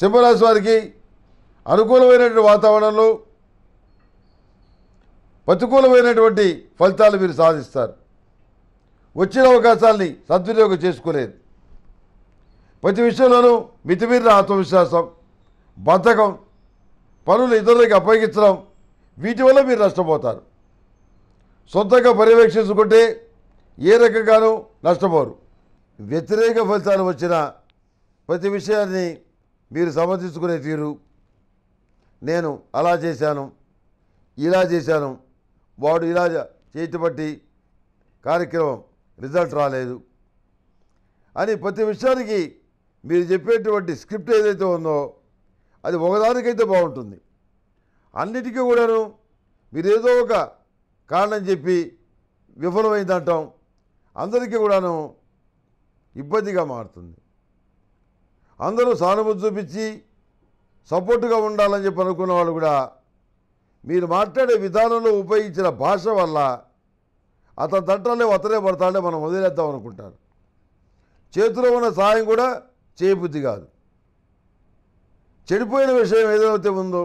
సింహరాశి వారికి అనుకూలమైనటువంటి వాతావరణంలో ప్రతికూలమైనటువంటి ఫలితాలు మీరు సాధిస్తారు వచ్చిన అవకాశాల్ని సద్వినియోగం చేసుకోలేదు ప్రతి విషయంలోనూ మితిమీరిన ఆత్మవిశ్వాసం బద్ధకం పనులు ఇతరులకు అప్పగించడం వీటి వల్ల మీరు నష్టపోతారు సొంతంగా పర్యవేక్షించుకుంటే ఏ రకంగానూ నష్టపోరు వ్యతిరేక ఫలితాలు వచ్చిన ప్రతి విషయాన్ని మీరు సమర్థించుకునే తీరు నేను అలా చేశాను ఇలా చేశాను వాడు ఇలా చేతిపట్టి కార్యక్రమం రిజల్ట్ రాలేదు అని ప్రతి విషయానికి మీరు చెప్పేటువంటి స్క్రిప్ట్ ఏదైతే ఉందో అది ఒకదానికైతే బాగుంటుంది అన్నిటికీ కూడాను మీరు ఏదో ఒక కారణం చెప్పి విఫలమైందంటాం అందరికీ కూడాను ఇబ్బందిగా మారుతుంది అందరూ సానుభూతి చూపించి సపోర్టుగా ఉండాలని చెప్పి అనుకున్న వాళ్ళు కూడా మీరు మాట్లాడే విధానంలో ఉపయోగించిన భాష వల్ల అతని తంటలే అతనే పడతాడే మనం వదిలేద్దాం అనుకుంటారు చేతిలో ఉన్న సాయం కూడా చేయబుద్ధి కాదు చెడిపోయిన విషయం ఏదైతే ఉందో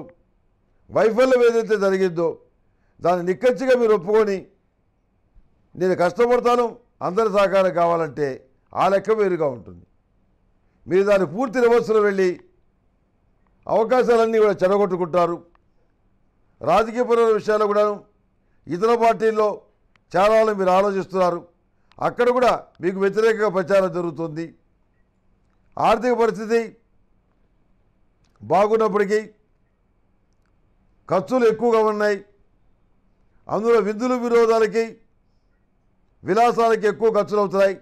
వైఫల్యం ఏదైతే జరిగిందో దాన్ని నిక్కచ్చిగా మీరు ఒప్పుకొని నేను కష్టపడతాను అందరి సహకారం కావాలంటే ఆ లెక్క వేరుగా ఉంటుంది మీరు దాని పూర్తి రివర్స్లో వెళ్ళి అవకాశాలన్నీ కూడా చెడగొట్టుకుంటారు రాజకీయపరమైన విషయాలు కూడా ఇతర పార్టీల్లో చాలా మీరు ఆలోచిస్తున్నారు అక్కడ కూడా మీకు వ్యతిరేకంగా ప్రచారం జరుగుతుంది ఆర్థిక పరిస్థితి బాగున్నప్పటికీ ఖర్చులు ఎక్కువగా ఉన్నాయి అందులో విందులు విరోధాలకి విలాసాలకి ఎక్కువ ఖర్చులు అవుతున్నాయి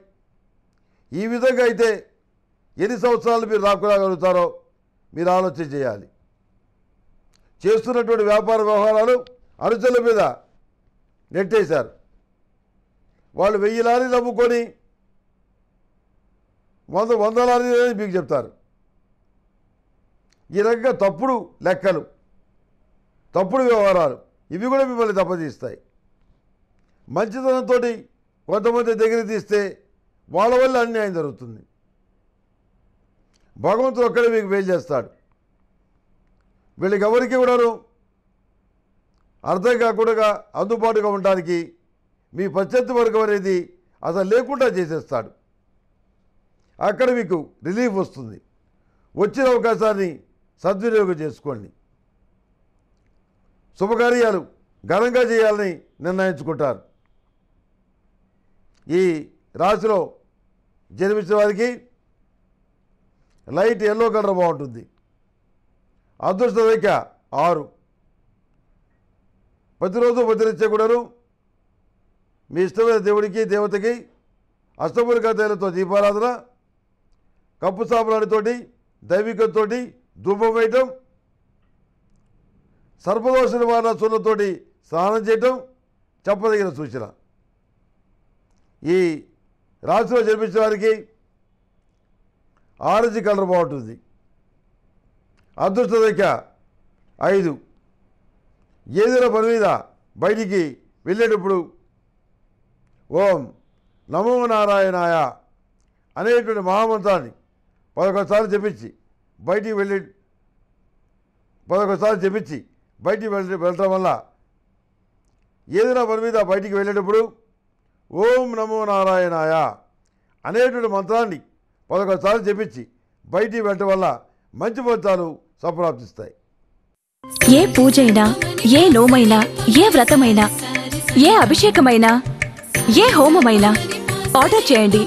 ఈ విధంగా అయితే ఎన్ని సంవత్సరాలు మీరు రాకురాగలుగుతారో మీరు ఆలోచన చేయాలి చేస్తున్నటువంటి వ్యాపార వ్యవహారాలు అనుచరుల మీద నెట్టేశారు వాళ్ళు వెయ్యి లారీలు నమ్ముకొని వంద వంద లారీలు అని మీకు చెప్తారు ఈ రకంగా తప్పుడు లెక్కలు తప్పుడు వ్యవహారాలు ఇవి కూడా మిమ్మల్ని దెబ్బతీస్తాయి మంచితనంతో కొంతమంది దగ్గర తీస్తే వాళ్ళ వల్ల అన్యాయం జరుగుతుంది భగవంతుడు ఒక్కడే మీకు మేలు చేస్తాడు వీళ్ళకి ఎవరికి కూడాను అర్థం కాకుండా అందుబాటుగా ఉండడానికి మీ ప్రత్యర్థి వర్గం అనేది అసలు లేకుండా చేసేస్తాడు అక్కడ మీకు రిలీఫ్ వస్తుంది వచ్చిన అవకాశాన్ని సద్వినియోగం చేసుకోండి శుభకార్యాలు ఘనంగా చేయాలని నిర్ణయించుకుంటారు ఈ రాశిలో జన్మించిన వారికి లైట్ ఎల్లో కలర్ బాగుంటుంది అదృష్ట రేఖ ఆరు ప్రతిరోజు ప్రతినిత్యం కూడాను మీ ఇష్టమైన దేవుడికి దేవతకి అష్టమూలిక తైలతో దీపారాధన కప్పు సాపులాడితోటి దైవికంతో ధూపం వేయటం సర్పదోష నివారణ చూర్ణతోటి స్నానం చేయటం చెప్పదగిన సూచన ఈ రాశిలో జన్మించిన వారికి ఆరెంజ్ కలర్ బాగుంటుంది అదృష్ట రేఖ ఐదు ఏదైనా పని మీద బయటికి వెళ్ళేటప్పుడు ఓం నమో నారాయణాయ అనేటువంటి మహామంత్రాన్ని పదకొండుసార్లు చెప్పించి బయటికి వెళ్ళి పదకొండుసార్లు చెప్పించి బయటికి వెళ్ళ వెళ్ళడం వల్ల ఏదైనా పని మీద బయటికి వెళ్ళేటప్పుడు ఓం నమో నారాయణాయ అనేటువంటి మంత్రాన్ని సార్లు చెప్పించి బయటికి వెళ్ళటం వల్ల మంచి ఫలితాలు సంప్రాప్తిస్తాయి ఏ పూజైనా ఏ నోమైనా ఏ వ్రతమైనా ఏ అభిషేకమైనా ఏ హోమమైనా ఆర్డర్ చేయండి